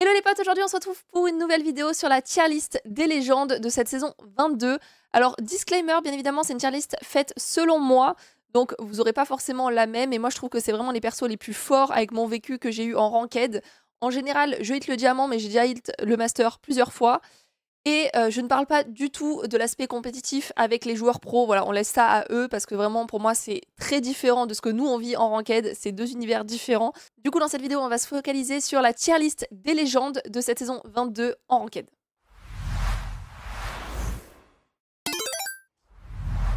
Hello les potes, aujourd'hui on se retrouve pour une nouvelle vidéo sur la tier list des légendes de cette saison 22. Alors disclaimer, bien évidemment c'est une tier list faite selon moi, donc vous aurez pas forcément la même, et moi je trouve que c'est vraiment les persos les plus forts avec mon vécu que j'ai eu en ranked. En général, je hit le diamant mais j'ai déjà hit le master plusieurs fois. Et euh, je ne parle pas du tout de l'aspect compétitif avec les joueurs pro. Voilà, on laisse ça à eux parce que vraiment pour moi c'est très différent de ce que nous on vit en ranked. C'est deux univers différents. Du coup dans cette vidéo on va se focaliser sur la tier list des légendes de cette saison 22 en ranked.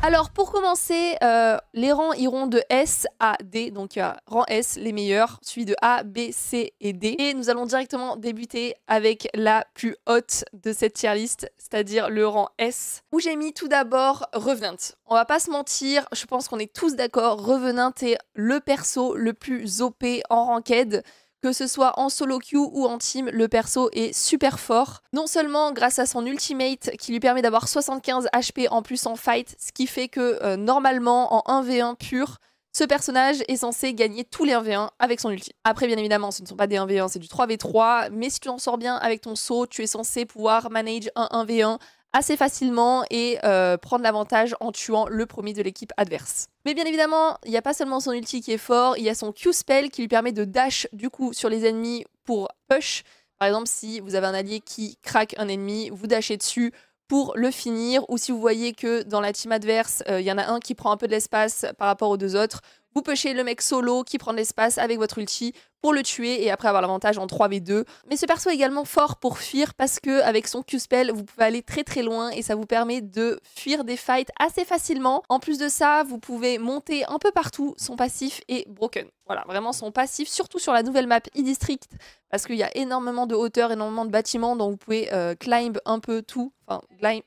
Alors, pour commencer, euh, les rangs iront de S à D. Donc, rang S, les meilleurs, suivi de A, B, C et D. Et nous allons directement débuter avec la plus haute de cette tier list, c'est-à-dire le rang S, où j'ai mis tout d'abord Revenant. On va pas se mentir, je pense qu'on est tous d'accord, Revenant est le perso le plus OP en ranked. Que ce soit en solo queue ou en team, le perso est super fort. Non seulement grâce à son ultimate qui lui permet d'avoir 75 HP en plus en fight, ce qui fait que euh, normalement en 1v1 pur, ce personnage est censé gagner tous les 1v1 avec son ulti. Après, bien évidemment, ce ne sont pas des 1v1, c'est du 3v3, mais si tu en sors bien avec ton saut, tu es censé pouvoir manage un 1v1 assez facilement et euh, prendre l'avantage en tuant le premier de l'équipe adverse. Mais bien évidemment, il n'y a pas seulement son ulti qui est fort, il y a son Q-spell qui lui permet de dash du coup sur les ennemis pour push. Par exemple, si vous avez un allié qui craque un ennemi, vous dashez dessus pour le finir, ou si vous voyez que dans la team adverse, euh, il y en a un qui prend un peu de l'espace par rapport aux deux autres, vous pêchez le mec solo qui prend de l'espace avec votre ulti pour le tuer et après avoir l'avantage en 3v2. Mais ce perso est également fort pour fuir parce que avec son Q-spell, vous pouvez aller très très loin et ça vous permet de fuir des fights assez facilement. En plus de ça, vous pouvez monter un peu partout. Son passif est broken. Voilà, vraiment son passif, surtout sur la nouvelle map e-district parce qu'il y a énormément de hauteur, énormément de bâtiments, donc vous pouvez euh, climb un peu tout. Enfin,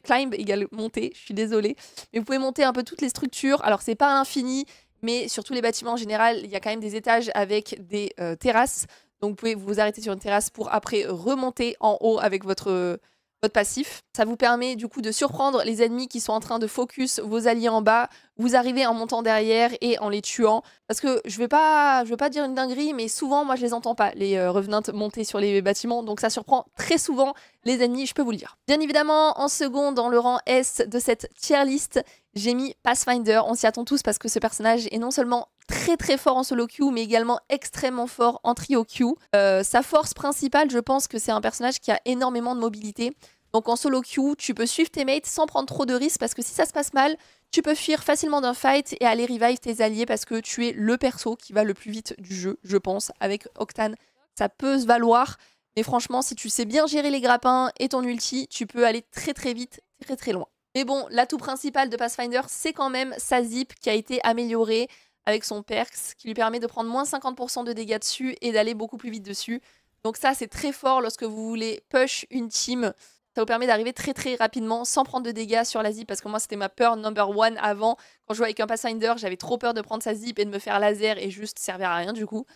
climb, égale monter, je suis désolée. Mais vous pouvez monter un peu toutes les structures. Alors, c'est pas infini, mais sur tous les bâtiments en général, il y a quand même des étages avec des euh, terrasses. Donc vous pouvez vous arrêter sur une terrasse pour après remonter en haut avec votre votre passif. Ça vous permet du coup de surprendre les ennemis qui sont en train de focus vos alliés en bas. Vous arrivez en montant derrière et en les tuant. Parce que je vais pas, je vais pas dire une dinguerie, mais souvent moi je les entends pas les euh, revenantes monter sur les bâtiments, donc ça surprend très souvent les ennemis, je peux vous le dire. Bien évidemment, en second dans le rang S de cette tier list, j'ai mis Pathfinder. On s'y attend tous parce que ce personnage est non seulement très très fort en solo queue, mais également extrêmement fort en trio queue. Euh, sa force principale, je pense que c'est un personnage qui a énormément de mobilité. Donc en solo queue, tu peux suivre tes mates sans prendre trop de risques parce que si ça se passe mal, tu peux fuir facilement d'un fight et aller revive tes alliés parce que tu es le perso qui va le plus vite du jeu, je pense. Avec Octane, ça peut se valoir. Mais franchement, si tu sais bien gérer les grappins et ton ulti, tu peux aller très très vite, très très loin. Mais bon, l'atout principal de Pathfinder, c'est quand même sa zip qui a été améliorée avec son perks qui lui permet de prendre moins 50% de dégâts dessus et d'aller beaucoup plus vite dessus. Donc ça, c'est très fort lorsque vous voulez push une team ça vous permet d'arriver très très rapidement sans prendre de dégâts sur la zip parce que moi c'était ma peur number one avant. Quand je jouais avec un Pathfinder, j'avais trop peur de prendre sa zip et de me faire laser et juste servir à rien du coup.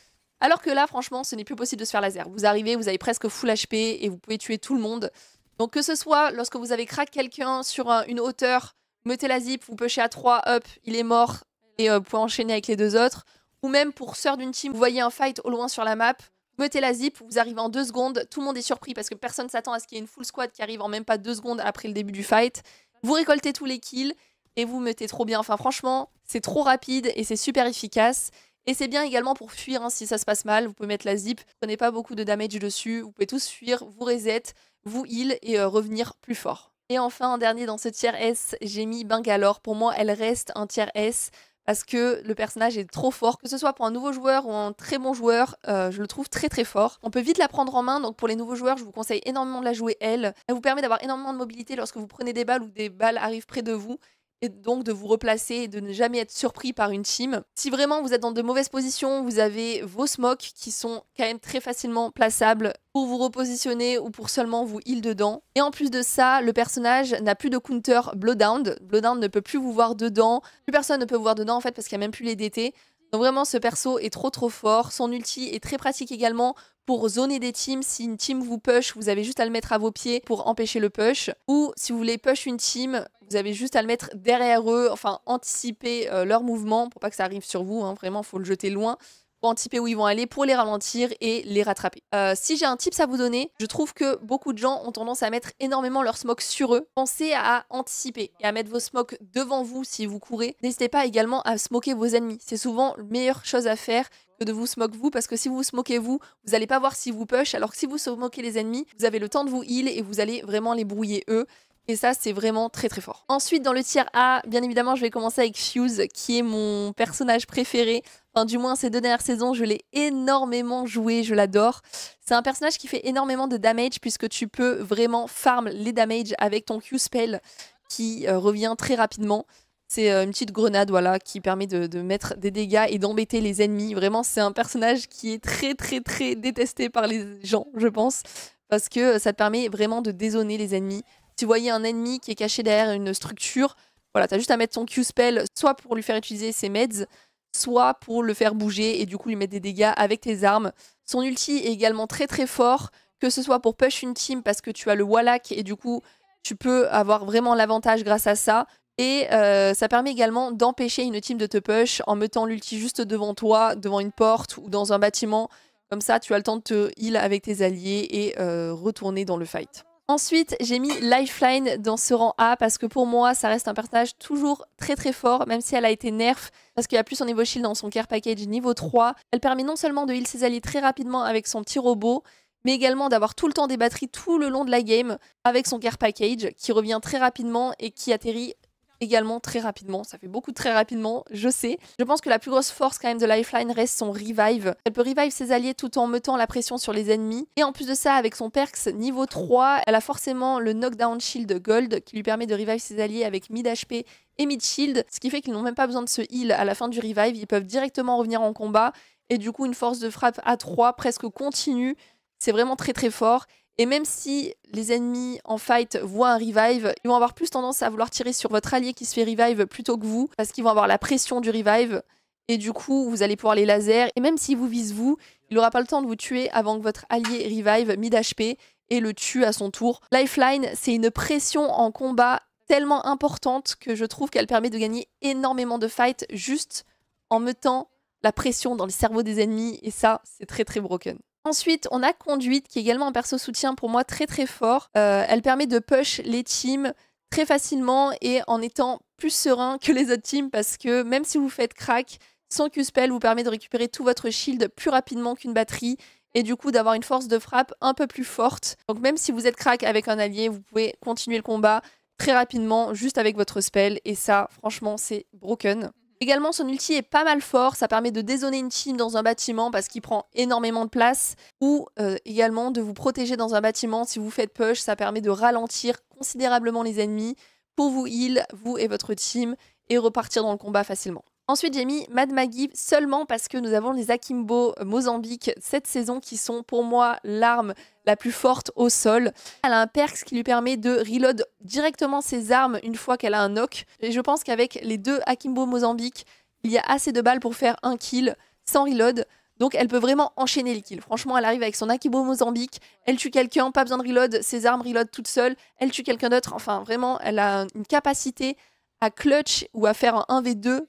Alors que là, franchement, ce n'est plus possible de se faire laser. Vous arrivez, vous avez presque full HP et vous pouvez tuer tout le monde. Donc que ce soit lorsque vous avez crack quelqu'un sur une hauteur, mettez la zip, vous pushez à 3, hop, il est mort et euh, vous pouvez enchaîner avec les deux autres. Ou même pour sœur d'une team, vous voyez un fight au loin sur la map, mettez la zip, vous arrivez en deux secondes, tout le monde est surpris parce que personne s'attend à ce qu'il y ait une full squad qui arrive en même pas deux secondes après le début du fight. Vous récoltez tous les kills et vous mettez trop bien. Enfin franchement, c'est trop rapide et c'est super efficace. Et c'est bien également pour fuir hein, si ça se passe mal. Vous pouvez mettre la zip, vous prenez pas beaucoup de damage dessus, vous pouvez tous fuir, vous reset, vous heal et euh, revenir plus fort. Et enfin, en dernier dans ce tiers S, j'ai mis Bangalore. Pour moi, elle reste un tiers S parce que le personnage est trop fort, que ce soit pour un nouveau joueur ou un très bon joueur, euh, je le trouve très très fort. On peut vite la prendre en main, donc pour les nouveaux joueurs, je vous conseille énormément de la jouer elle. Elle vous permet d'avoir énormément de mobilité lorsque vous prenez des balles ou des balles arrivent près de vous et donc de vous replacer et de ne jamais être surpris par une team. Si vraiment vous êtes dans de mauvaises positions, vous avez vos smokes qui sont quand même très facilement plaçables pour vous repositionner ou pour seulement vous heal dedans. Et en plus de ça, le personnage n'a plus de counter Blowdown. Blowdown ne peut plus vous voir dedans. Plus personne ne peut vous voir dedans en fait parce qu'il n'y a même plus les DT. Donc vraiment, ce perso est trop trop fort. Son ulti est très pratique également pour zoner des teams. Si une team vous push, vous avez juste à le mettre à vos pieds pour empêcher le push. Ou si vous voulez push une team, vous avez juste à le mettre derrière eux, enfin anticiper euh, leur mouvement pour pas que ça arrive sur vous. Vraiment, hein. Vraiment, faut le jeter loin anticiper où ils vont aller pour les ralentir et les rattraper. Euh, si j'ai un tips à vous donner, je trouve que beaucoup de gens ont tendance à mettre énormément leur smoke sur eux. Pensez à anticiper et à mettre vos smokes devant vous si vous courez. N'hésitez pas également à smoker vos ennemis. C'est souvent la meilleure chose à faire que de vous smoker vous parce que si vous vous smokez vous, vous n'allez pas voir si vous push alors que si vous smokez les ennemis, vous avez le temps de vous heal et vous allez vraiment les brouiller eux. Et ça, c'est vraiment très très fort. Ensuite, dans le tiers A, bien évidemment, je vais commencer avec Fuse, qui est mon personnage préféré du moins, ces deux dernières saisons, je l'ai énormément joué, je l'adore. C'est un personnage qui fait énormément de damage puisque tu peux vraiment farm les damage avec ton Q-Spell qui euh, revient très rapidement. C'est euh, une petite grenade voilà, qui permet de, mettre des dégâts et d'embêter les ennemis. Vraiment, c'est un personnage qui est très très très détesté par les gens, je pense, parce que euh, ça te permet vraiment de dézoner les ennemis. Tu voyais un ennemi qui est caché derrière une structure, voilà, as juste à mettre ton Q-Spell, soit pour lui faire utiliser ses meds, soit pour le faire bouger et du coup lui mettre des dégâts avec tes armes. Son ulti est également très très fort, que ce soit pour push une team parce que tu as le Wallach et du coup tu peux avoir vraiment l'avantage grâce à ça. Et euh, ça permet également d'empêcher une team de te push en mettant l'ulti juste devant toi, devant une porte ou dans un bâtiment. Comme ça, tu as le temps de te heal avec tes alliés et euh, retourner dans le fight. Ensuite, j'ai mis Lifeline dans ce rang A parce que pour moi, ça reste un personnage toujours très très fort, même si elle a été nerf, parce qu'il y a plus son niveau shield dans son care package niveau 3. Elle permet non seulement de heal ses alliés très rapidement avec son petit robot, mais également d'avoir tout le temps des batteries tout le long de la game avec son care package qui revient très rapidement et qui atterrit également très rapidement. Ça fait beaucoup très rapidement, je sais. Je pense que la plus grosse force quand même de Lifeline reste son revive. Elle peut revive ses alliés tout en mettant la pression sur les ennemis. Et en plus de ça, avec son perks niveau 3, elle a forcément le knockdown shield gold qui lui permet de revive ses alliés avec mid HP et mid shield, ce qui fait qu'ils n'ont même pas besoin de se heal à la fin du revive. Ils peuvent directement revenir en combat et du coup une force de frappe à 3 presque continue. C'est vraiment très très fort. Et même si les ennemis en fight voient un revive, ils vont avoir plus tendance à vouloir tirer sur votre allié qui se fait revive plutôt que vous, parce qu'ils vont avoir la pression du revive. Et du coup, vous allez pouvoir les laser. Et même si vous vise vous, il n'aura pas le temps de vous tuer avant que votre allié revive mid HP et le tue à son tour. Lifeline, c'est une pression en combat tellement importante que je trouve qu'elle permet de gagner énormément de fights juste en mettant la pression dans le cerveau des ennemis. Et ça, c'est très très broken. Ensuite, on a Conduite, qui est également un perso soutien pour moi très très fort. Euh, elle permet de push les teams très facilement et en étant plus serein que les autres teams parce que même si vous faites crack, son Q-Spell vous permet de récupérer tout votre shield plus rapidement qu'une batterie et du coup d'avoir une force de frappe un peu plus forte. Donc même si vous êtes crack avec un allié, vous pouvez continuer le combat très rapidement juste avec votre spell et ça franchement c'est broken. Également, son ulti est pas mal fort, ça permet de dézoner une team dans un bâtiment parce qu'il prend énormément de place, ou euh, également de vous protéger dans un bâtiment si vous faites push, ça permet de ralentir considérablement les ennemis pour vous heal, vous et votre team, et repartir dans le combat facilement. Ensuite, j'ai mis Mad Maggie seulement parce que nous avons les Akimbo euh, Mozambique cette saison qui sont pour moi l'arme la plus forte au sol. Elle a un perks qui lui permet de reload directement ses armes une fois qu'elle a un knock. Et je pense qu'avec les deux Akimbo Mozambique, il y a assez de balles pour faire un kill sans reload. Donc elle peut vraiment enchaîner les kills. Franchement, elle arrive avec son akimbo Mozambique, elle tue quelqu'un, pas besoin de reload, ses armes reload toutes seules. elle tue quelqu'un d'autre. Enfin, vraiment, elle a une capacité à clutch ou à faire un 1v2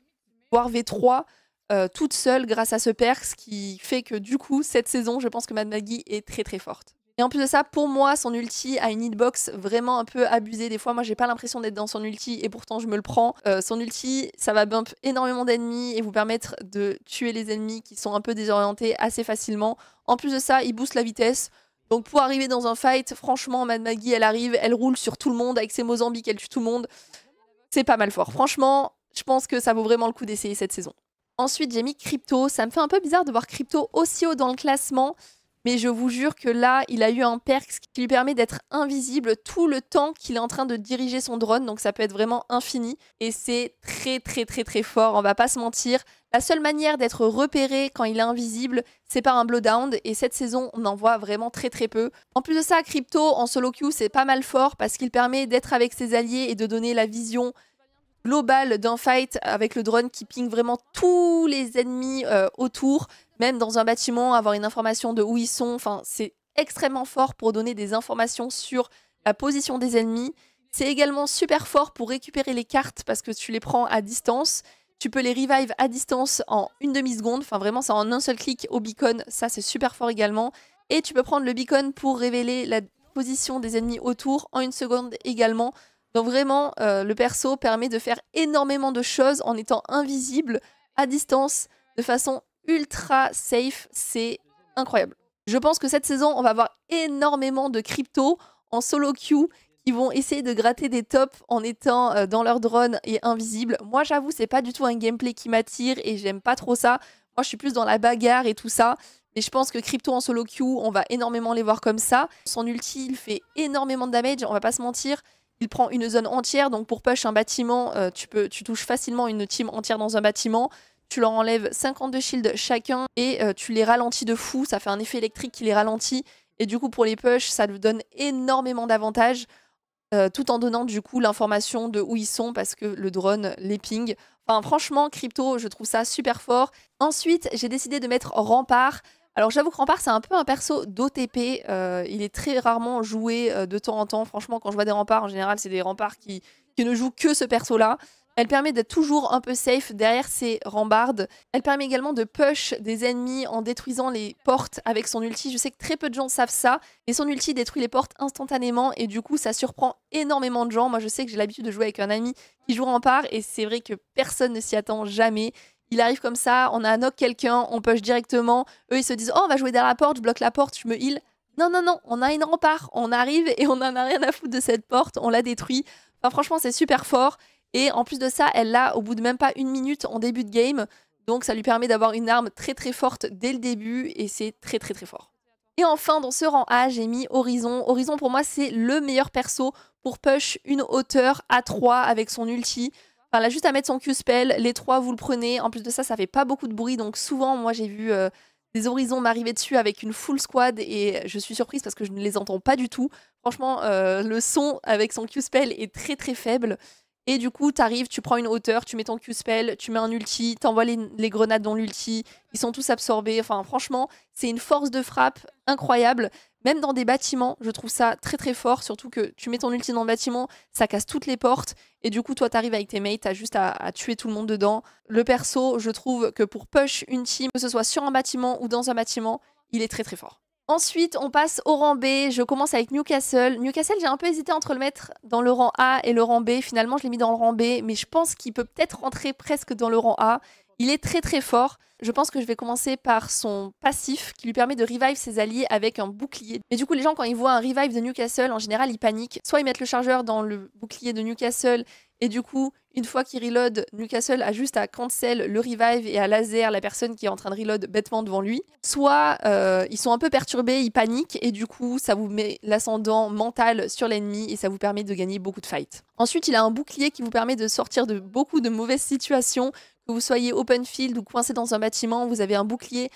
voire V3, euh, toute seule grâce à ce ce qui fait que du coup, cette saison, je pense que Mad Maggie est très très forte. Et en plus de ça, pour moi, son ulti a une hitbox vraiment un peu abusée. Des fois, moi, j'ai pas l'impression d'être dans son ulti et pourtant, je me le prends. Euh, son ulti, ça va bump énormément d'ennemis et vous permettre de tuer les ennemis qui sont un peu désorientés assez facilement. En plus de ça, il booste la vitesse. Donc, pour arriver dans un fight, franchement, Mad Maggie, elle arrive, elle roule sur tout le monde avec ses Mozambiques, elle tue tout le monde. C'est pas mal fort. Franchement, je pense que ça vaut vraiment le coup d'essayer cette saison. Ensuite, j'ai mis Crypto. Ça me fait un peu bizarre de voir Crypto aussi haut dans le classement, mais je vous jure que là, il a eu un perk qui lui permet d'être invisible tout le temps qu'il est en train de diriger son drone, donc ça peut être vraiment infini, et c'est très très très très fort, on va pas se mentir. La seule manière d'être repéré quand il est invisible, c'est par un blowdown, et cette saison, on en voit vraiment très très peu. En plus de ça, Crypto, en solo queue, c'est pas mal fort, parce qu'il permet d'être avec ses alliés et de donner la vision global d'un fight avec le drone qui ping vraiment tous les ennemis euh, autour, même dans un bâtiment, avoir une information de où ils sont. Enfin, c'est extrêmement fort pour donner des informations sur la position des ennemis. C'est également super fort pour récupérer les cartes parce que tu les prends à distance. Tu peux les revive à distance en une demi-seconde. Enfin, vraiment, ça en un seul clic au beacon. Ça, c'est super fort également. Et tu peux prendre le beacon pour révéler la position des ennemis autour en une seconde également. Donc vraiment, euh, le perso permet de faire énormément de choses en étant invisible, à distance, de façon ultra safe. C'est incroyable. Je pense que cette saison, on va avoir énormément de crypto en solo queue qui vont essayer de gratter des tops en étant euh, dans leur drone et invisible. Moi, j'avoue, c'est pas du tout un gameplay qui m'attire et j'aime pas trop ça. Moi, je suis plus dans la bagarre et tout ça. Mais je pense que Crypto en solo queue, on va énormément les voir comme ça. Son ulti, il fait énormément de damage, on va pas se mentir il prend une zone entière. Donc pour push un bâtiment, euh, tu, peux, tu touches facilement une team entière dans un bâtiment. Tu leur enlèves 52 shields chacun et euh, tu les ralentis de fou. Ça fait un effet électrique qui les ralentit. Et du coup, pour les push, ça donne énormément d'avantages. Euh, tout en donnant du coup l'information de où ils sont parce que le drone les ping. Enfin franchement, crypto, je trouve ça super fort. Ensuite, j'ai décidé de mettre rempart. Alors j'avoue que Rempart, c'est un peu un perso d'OTP. Euh, il est très rarement joué euh, de temps en temps. Franchement, quand je vois des remparts, en général, c'est des remparts qui, qui ne jouent que ce perso-là. Elle permet d'être toujours un peu safe derrière ses rambardes. Elle permet également de push des ennemis en détruisant les portes avec son ulti. Je sais que très peu de gens savent ça. Et son ulti détruit les portes instantanément et du coup ça surprend énormément de gens. Moi je sais que j'ai l'habitude de jouer avec un ami qui joue rempart et c'est vrai que personne ne s'y attend jamais il arrive comme ça, on a knock quelqu'un, on push directement. Eux, ils se disent Oh, on va jouer derrière la porte, je bloque la porte, je me heal. Non, non, non, on a une rempart, on arrive et on en a rien à foutre de cette porte, on la détruit. Enfin, franchement, c'est super fort. Et en plus de ça, elle l'a au bout de même pas une minute en début de game. Donc, ça lui permet d'avoir une arme très très forte dès le début et c'est très très très fort. Et enfin, dans ce rang A, j'ai mis Horizon. Horizon, pour moi, c'est le meilleur perso pour push une hauteur à 3 avec son ulti. Enfin, là, juste à mettre son Q-spell, les trois, vous le prenez. En plus de ça, ça fait pas beaucoup de bruit, donc souvent, moi, j'ai vu euh, des horizons m'arriver dessus avec une full squad et je suis surprise parce que je ne les entends pas du tout. Franchement, euh, le son avec son Q-spell est très très faible. Et du coup, t'arrives, tu prends une hauteur, tu mets ton Q-spell, tu mets un ulti, t'envoies les, les, grenades dans l'ulti, ils sont tous absorbés. Enfin, franchement, c'est une force de frappe incroyable même dans des bâtiments, je trouve ça très très fort, surtout que tu mets ton ulti dans le bâtiment, ça casse toutes les portes, et du coup toi t'arrives avec tes mates, t'as juste à, à, tuer tout le monde dedans. Le perso, je trouve que pour push une team, que ce soit sur un bâtiment ou dans un bâtiment, il est très très fort. Ensuite, on passe au rang B. Je commence avec Newcastle. Newcastle, j'ai un peu hésité entre le mettre dans le rang A et le rang B. Finalement, je l'ai mis dans le rang B, mais je pense qu'il peut peut-être rentrer presque dans le rang A. Il est très très fort. Je pense que je vais commencer par son passif qui lui permet de revive ses alliés avec un bouclier. Mais du coup, les gens, quand ils voient un revive de Newcastle, en général, ils paniquent. Soit ils mettent le chargeur dans le bouclier de Newcastle et du coup, une fois qu'il reload, Newcastle a juste à cancel le revive et à laser la personne qui est en train de reload bêtement devant lui. Soit euh, ils sont un peu perturbés, ils paniquent et du coup, ça vous met l'ascendant mental sur l'ennemi et ça vous permet de gagner beaucoup de fights. Ensuite, il a un bouclier qui vous permet de sortir de beaucoup de mauvaises situations que vous soyez open field ou coincé dans un bâtiment, vous avez un bouclier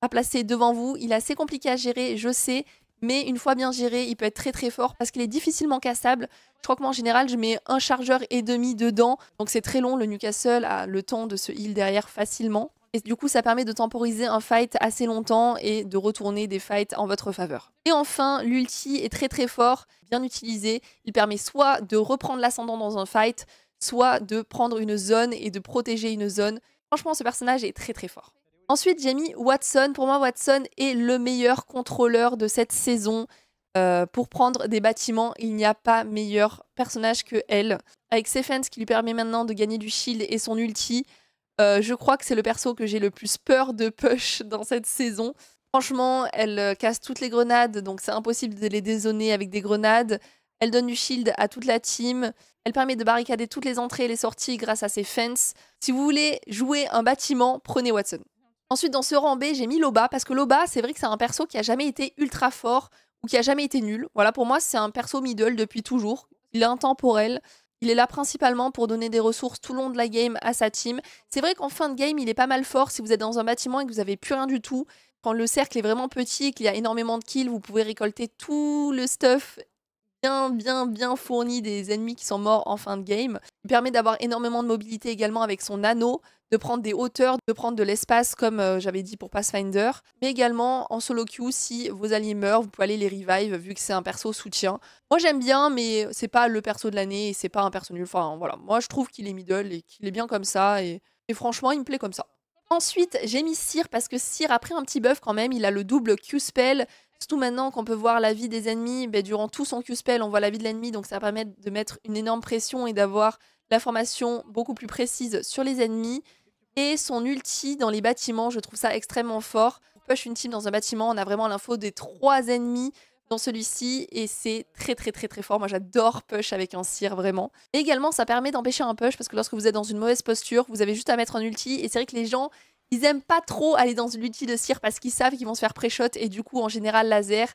à placer devant vous. Il est assez compliqué à gérer, je sais, mais une fois bien géré, il peut être très très fort parce qu'il est difficilement cassable. Je crois que moi en général, je mets un chargeur et demi dedans, donc c'est très long. Le Newcastle a le temps de se heal derrière facilement. Et du coup, ça permet de temporiser un fight assez longtemps et de retourner des fights en votre faveur. Et enfin, l'ulti est très très fort, bien utilisé. Il permet soit de reprendre l'ascendant dans un fight, soit de prendre une zone et de protéger une zone. Franchement, ce personnage est très très fort. Ensuite, j'ai mis Watson. Pour moi, Watson est le meilleur contrôleur de cette saison. Euh, pour prendre des bâtiments, il n'y a pas meilleur personnage que elle. Avec ses qui lui permet maintenant de gagner du shield et son ulti, euh, je crois que c'est le perso que j'ai le plus peur de push dans cette saison. Franchement, elle euh, casse toutes les grenades, donc c'est impossible de les dézoner avec des grenades. Elle donne du shield à toute la team. Elle permet de barricader toutes les entrées et les sorties grâce à ses fences. Si vous voulez jouer un bâtiment, prenez Watson. Ensuite, dans ce rang B, j'ai mis Loba parce que Loba, c'est vrai que c'est un perso qui a jamais été ultra fort ou qui a jamais été nul. Voilà, pour moi, c'est un perso middle depuis toujours. Il est intemporel. Il est là principalement pour donner des ressources tout le long de la game à sa team. C'est vrai qu'en fin de game, il est pas mal fort si vous êtes dans un bâtiment et que vous avez plus rien du tout quand le cercle est vraiment petit, et qu'il y a énormément de kills, vous pouvez récolter tout le stuff bien, bien, bien fourni des ennemis qui sont morts en fin de game. Il permet d'avoir énormément de mobilité également avec son anneau, de prendre des hauteurs, de prendre de l'espace comme euh, j'avais dit pour Pathfinder. Mais également en solo queue, si vos alliés meurent, vous pouvez aller les revive vu que c'est un perso soutien. Moi j'aime bien, mais c'est pas le perso de l'année et c'est pas un perso nul. Enfin voilà, moi je trouve qu'il est middle et qu'il est bien comme ça et, franchement il me plaît comme ça. Ensuite, j'ai mis Cyr parce que a après un petit buff quand même, il a le double Q-Spell Surtout maintenant qu'on peut voir la vie des ennemis, ben, durant tout son Q-spell, on voit la vie de l'ennemi, donc ça permet de mettre une énorme pression et d'avoir l'information beaucoup plus précise sur les ennemis. Et son ulti dans les bâtiments, je trouve ça extrêmement fort. push une team dans un bâtiment, on a vraiment l'info des trois ennemis dans celui-ci et c'est très très très très fort. Moi j'adore push avec un cire vraiment. Et également ça permet d'empêcher un push parce que lorsque vous êtes dans une mauvaise posture, vous avez juste à mettre un ulti et c'est vrai que les gens ils aiment pas trop aller dans l'outil de cire parce qu'ils savent qu'ils vont se faire pré-shot et du coup, en général, laser.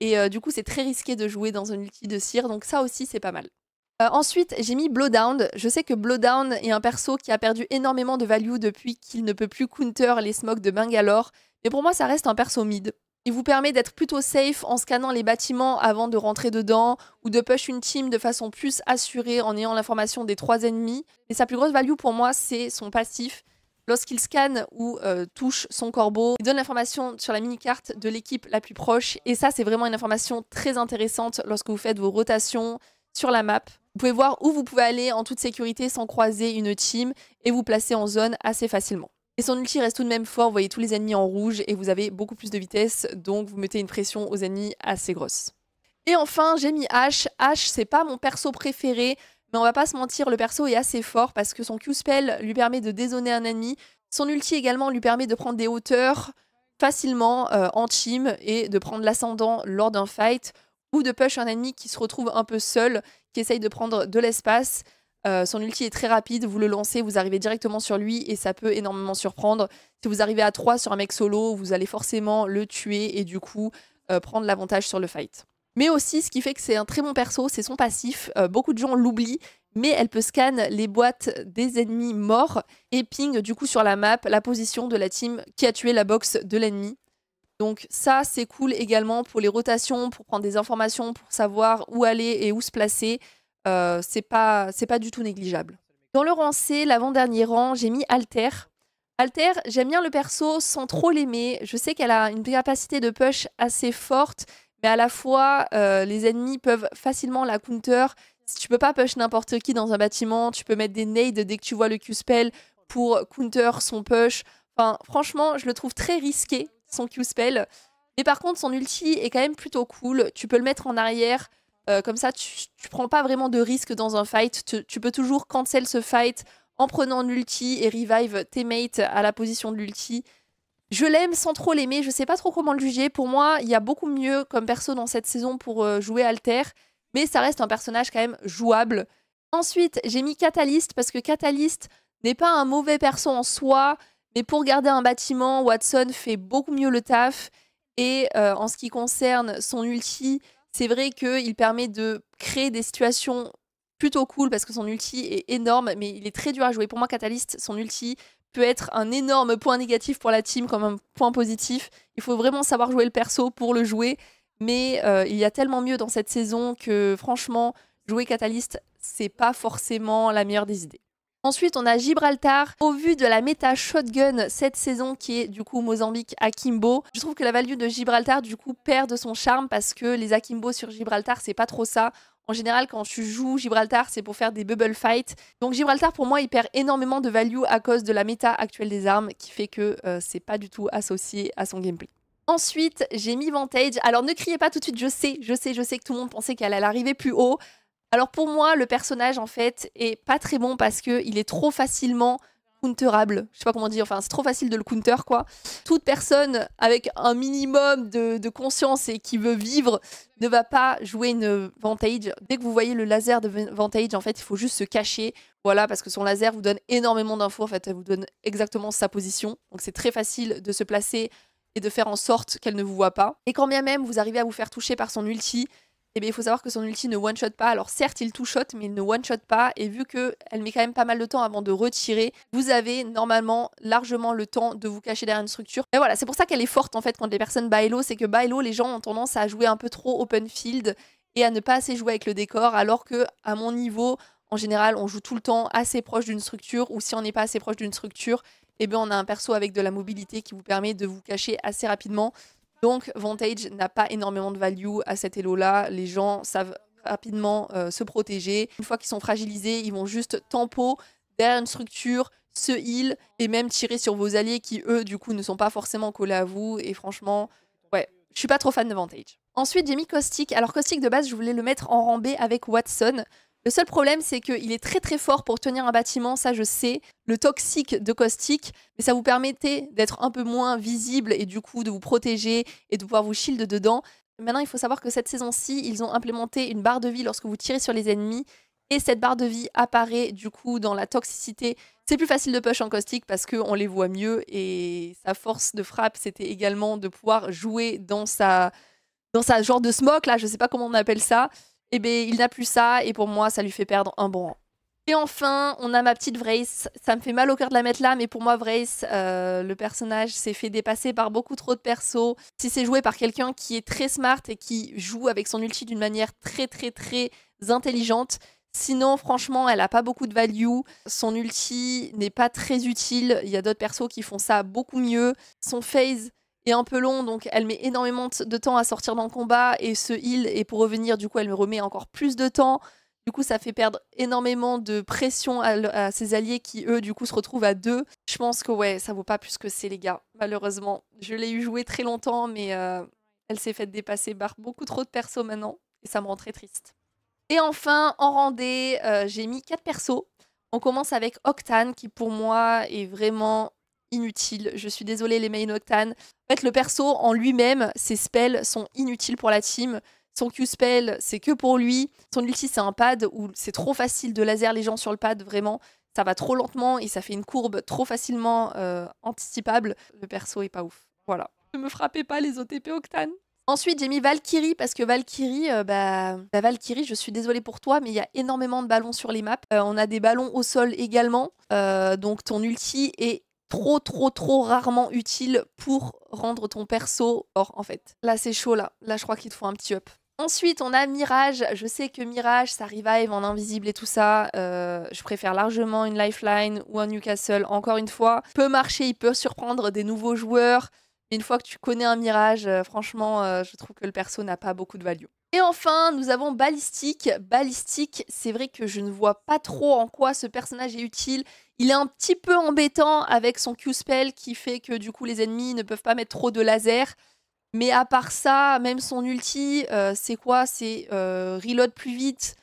Et euh, du coup, c'est très risqué de jouer dans un ulti de cire. Donc, ça aussi, c'est pas mal. Euh, ensuite, j'ai mis Blowdown. Je sais que Blowdown est un perso qui a perdu énormément de value depuis qu'il ne peut plus counter les smokes de Bangalore. Mais pour moi, ça reste un perso mid. Il vous permet d'être plutôt safe en scannant les bâtiments avant de rentrer dedans ou de push une team de façon plus assurée en ayant l'information des trois ennemis. Et sa plus grosse value pour moi, c'est son passif Lorsqu'il scanne ou euh, touche son corbeau, il donne l'information sur la mini-carte de l'équipe la plus proche. Et ça, c'est vraiment une information très intéressante lorsque vous faites vos rotations sur la map. Vous pouvez voir où vous pouvez aller en toute sécurité sans croiser une team et vous placer en zone assez facilement. Et son ulti reste tout de même fort, vous voyez tous les ennemis en rouge et vous avez beaucoup plus de vitesse, donc vous mettez une pression aux ennemis assez grosse. Et enfin, j'ai mis H. H, c'est pas mon perso préféré mais on va pas se mentir, le perso est assez fort parce que son Q-spell lui permet de dézoner un ennemi. Son ulti également lui permet de prendre des hauteurs facilement euh, en team et de prendre l'ascendant lors d'un fight ou de push un ennemi qui se retrouve un peu seul, qui essaye de prendre de l'espace. Euh, son ulti est très rapide, vous le lancez, vous arrivez directement sur lui et ça peut énormément surprendre. Si vous arrivez à 3 sur un mec solo, vous allez forcément le tuer et du coup euh, prendre l'avantage sur le fight. Mais aussi, ce qui fait que c'est un très bon perso, c'est son passif. Euh, beaucoup de gens l'oublient, mais elle peut scanner les boîtes des ennemis morts et ping du coup sur la map la position de la team qui a tué la box de l'ennemi. Donc ça, c'est cool également pour les rotations, pour prendre des informations, pour savoir où aller et où se placer. Euh, c'est pas, pas du tout négligeable. Dans le rang C, l'avant-dernier rang, j'ai mis Alter. Alter, j'aime bien le perso sans trop l'aimer. Je sais qu'elle a une capacité de push assez forte mais à la fois, euh, les ennemis peuvent facilement la counter. Si Tu peux pas push n'importe qui dans un bâtiment, tu peux mettre des nades dès que tu vois le Q-spell pour counter son push. Enfin, franchement, je le trouve très risqué, son Q-spell. Mais par contre, son ulti est quand même plutôt cool. Tu peux le mettre en arrière, euh, comme ça, tu, ne prends pas vraiment de risque dans un fight. Tu, peux toujours cancel ce fight en prenant l'ulti et revive tes mates à la position de l'ulti. Je l'aime sans trop l'aimer, je ne sais pas trop comment le juger. Pour moi, il y a beaucoup mieux comme perso dans cette saison pour euh, jouer Alter, mais ça reste un personnage quand même jouable. Ensuite, j'ai mis Catalyst parce que Catalyst n'est pas un mauvais perso en soi, mais pour garder un bâtiment, Watson fait beaucoup mieux le taf. Et euh, en ce qui concerne son ulti, c'est vrai qu'il permet de créer des situations plutôt cool parce que son ulti est énorme, mais il est très dur à jouer. Pour moi, Catalyst, son ulti, peut être un énorme point négatif pour la team comme un point positif. Il faut vraiment savoir jouer le perso pour le jouer. Mais euh, il y a tellement mieux dans cette saison que franchement, jouer Catalyst, c'est pas forcément la meilleure des idées. Ensuite, on a Gibraltar. Au vu de la méta shotgun cette saison, qui est du coup Mozambique Akimbo, je trouve que la value de Gibraltar du coup perd de son charme parce que les Akimbo sur Gibraltar, c'est pas trop ça. En général, quand je joue Gibraltar, c'est pour faire des bubble fights. Donc Gibraltar, pour moi, il perd énormément de value à cause de la méta actuelle des armes, qui fait que euh, c'est pas du tout associé à son gameplay. Ensuite, j'ai mis Vantage. Alors ne criez pas tout de suite, je sais, je sais, je sais que tout le monde pensait qu'elle allait arriver plus haut. Alors pour moi, le personnage en fait est pas très bon parce qu'il est trop facilement counterable. Je sais pas comment dire, enfin, c'est trop facile de le counter, quoi. Toute personne avec un minimum de, de conscience et qui veut vivre ne va pas jouer une Vantage. Dès que vous voyez le laser de Vantage, en fait, il faut juste se cacher. Voilà, parce que son laser vous donne énormément d'infos. En fait, elle vous donne exactement sa position. Donc, c'est très facile de se placer et de faire en sorte qu'elle ne vous voit pas. Et quand bien même vous arrivez à vous faire toucher par son ulti, eh bien, il faut savoir que son ulti ne one-shot pas. Alors certes, il two-shot, mais il ne one-shot pas. Et vu qu'elle met quand même pas mal de temps avant de retirer, vous avez normalement largement le temps de vous cacher derrière une structure. Et voilà, c'est pour ça qu'elle est forte en fait quand les personnes bailo, c'est que bailo, les gens ont tendance à jouer un peu trop open field et à ne pas assez jouer avec le décor, alors que à mon niveau, en général, on joue tout le temps assez proche d'une structure, ou si on n'est pas assez proche d'une structure, eh bien, on a un perso avec de la mobilité qui vous permet de vous cacher assez rapidement. Donc, Vantage n'a pas énormément de value à cet elo-là. Les gens savent rapidement euh, se protéger. Une fois qu'ils sont fragilisés, ils vont juste tempo derrière une structure, se heal et même tirer sur vos alliés qui, eux, du coup, ne sont pas forcément collés à vous. Et franchement, ouais, je suis pas trop fan de Vantage. Ensuite, j'ai mis Caustic. Alors, Caustic, de base, je voulais le mettre en rang avec Watson. Le seul problème, c'est qu'il est très très fort pour tenir un bâtiment, ça je sais, le toxique de caustique, mais ça vous permettait d'être un peu moins visible et du coup de vous protéger et de pouvoir vous shield dedans. Maintenant, il faut savoir que cette saison-ci, ils ont implémenté une barre de vie lorsque vous tirez sur les ennemis et cette barre de vie apparaît du coup dans la toxicité. C'est plus facile de push en caustique parce qu'on les voit mieux et sa force de frappe, c'était également de pouvoir jouer dans sa, dans sa genre de smoke, là, je sais pas comment on appelle ça. Et eh ben, il n'a plus ça et pour moi, ça lui fait perdre un bon rang. Et enfin, on a ma petite Vrace. Ça me fait mal au cœur de la mettre là, mais pour moi, Vrace, euh, le personnage s'est fait dépasser par beaucoup trop de persos. Si c'est joué par quelqu'un qui est très smart et qui joue avec son ulti d'une manière très, très, très intelligente, Sinon, franchement, elle n'a pas beaucoup de value. Son ulti n'est pas très utile. Il y a d'autres persos qui font ça beaucoup mieux. Son phase, est un peu long, donc elle met énormément de temps à sortir dans le combat et se heal, et pour revenir, du coup, elle me remet encore plus de temps. Du coup, ça fait perdre énormément de pression à, ses alliés qui, eux, du coup, se retrouvent à deux. Je pense que, ouais, ça vaut pas plus que c'est, les gars, malheureusement. Je l'ai eu jouée très longtemps, mais euh, elle s'est faite dépasser par beaucoup trop de persos maintenant, et ça me rend très triste. Et enfin, en rendez, euh, j'ai mis quatre persos. On commence avec Octane, qui pour moi est vraiment inutile. Je suis désolée les main Octane. En fait, le perso en lui-même, ses spells sont inutiles pour la team. Son Q-spell, c'est que pour lui. Son ulti, c'est un pad où c'est trop facile de laser les gens sur le pad, vraiment. Ça va trop lentement et ça fait une courbe trop facilement euh, anticipable. Le perso est pas ouf. Voilà. Ne me frappez pas les OTP Octane. Ensuite, j'ai mis Valkyrie parce que Valkyrie, euh, bah, bah, Valkyrie, je suis désolée pour toi, mais il y a énormément de ballons sur les maps. Euh, on a des ballons au sol également, donc ton ulti est trop, trop, trop rarement utile pour rendre ton perso or, en fait. Là, c'est chaud, là. Là, je crois qu'il te faut un petit up. Ensuite, on a Mirage. Je sais que Mirage, ça revive en invisible et tout ça. Euh, je préfère largement une Lifeline ou un Newcastle. Encore une fois, peut marcher, il peut surprendre des nouveaux joueurs. une fois que tu connais un Mirage, euh, franchement, euh, je trouve que le perso n'a pas beaucoup de value. Et enfin, nous avons balistique. Balistique, c'est vrai que je ne vois pas trop en quoi ce personnage est utile. Il est un petit peu embêtant avec son Q-Spell qui fait que du coup les ennemis ne peuvent pas mettre trop de laser. Mais à part ça, même son ulti, euh, c'est quoi C'est euh, reload plus vite.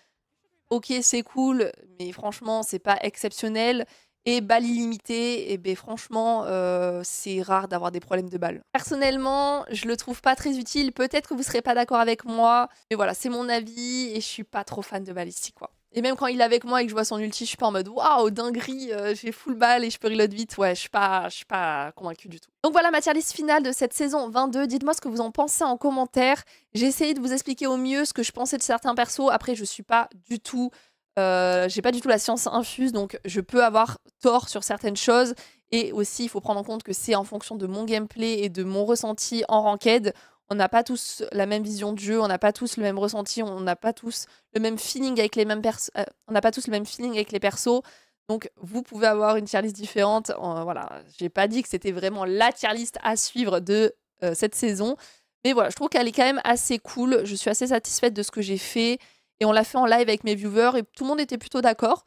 Ok, c'est cool, mais franchement, c'est pas exceptionnel. Et balle illimitées, et ben franchement, euh, c'est rare d'avoir des problèmes de balle. Personnellement, je le trouve pas très utile. Peut-être que vous serez pas d'accord avec moi, mais voilà, c'est mon avis et je suis pas trop fan de ici, quoi. Et même quand il est avec moi et que je vois son ulti, je suis pas en mode waouh, dinguerie, euh, j'ai full ball et je peux reload vite. Ouais, je suis pas, je suis pas convaincue du tout. Donc voilà ma tier list finale de cette saison 22. Dites-moi ce que vous en pensez en commentaire. J'ai essayé de vous expliquer au mieux ce que je pensais de certains persos. Après, je suis pas du tout. Euh, j'ai pas du tout la science infuse, donc je peux avoir tort sur certaines choses. Et aussi, il faut prendre en compte que c'est en fonction de mon gameplay et de mon ressenti en ranked on n'a pas tous la même vision de jeu, on n'a pas tous le même ressenti, on n'a pas tous le même feeling avec les mêmes euh, on n'a pas tous le même feeling avec les persos. Donc vous pouvez avoir une tier list différente. voilà, j'ai pas dit que c'était vraiment la tier list à suivre de euh, cette saison, mais voilà, je trouve qu'elle est quand même assez cool. Je suis assez satisfaite de ce que j'ai fait et on l'a fait en live avec mes viewers et tout le monde était plutôt d'accord.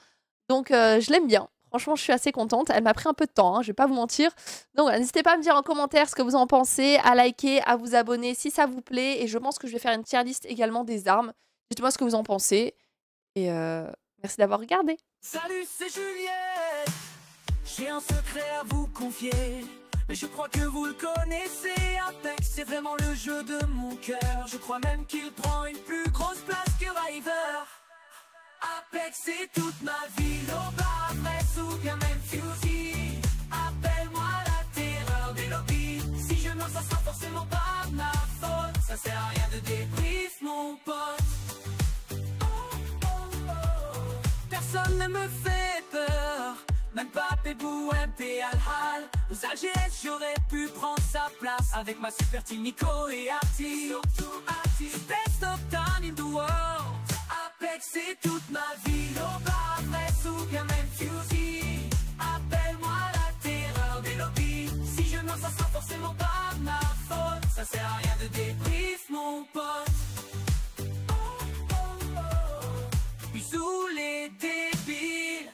Donc euh, je l'aime bien. Franchement, je suis assez contente. Elle m'a pris un peu de temps, hein, je vais pas vous mentir. Donc, n'hésitez pas à me dire en commentaire ce que vous en pensez, à liker, à vous abonner si ça vous plaît. Et je pense que je vais faire une tier list également des armes. Dites-moi ce que vous en pensez. Et euh, merci d'avoir regardé. Salut, c'est Juliette. J'ai un secret à vous confier. Mais je crois que vous le connaissez. Apex, c'est vraiment le jeu de mon cœur. Je crois même qu'il prend une plus grosse place que River. Apex c'est toute ma vie, Loba, bar, ou bien même fusil Appelle-moi la terreur des lobbies Si je meurs ça sera forcément pas ma faute Ça sert à rien de débrief mon pote Personne ne me fait peur Même pas Pébou, MP, al Aux AGS j'aurais pu prendre sa place Avec ma super team Nico et Arti Surtout Arti Best of time in the world c'est toute ma vie Au presse ou bien même fusil Appelle-moi la terreur des lobbies Si je meurs, ça sera forcément pas ma faute Ça sert à rien de débrief, mon pote oh, oh, oh. Sous les débiles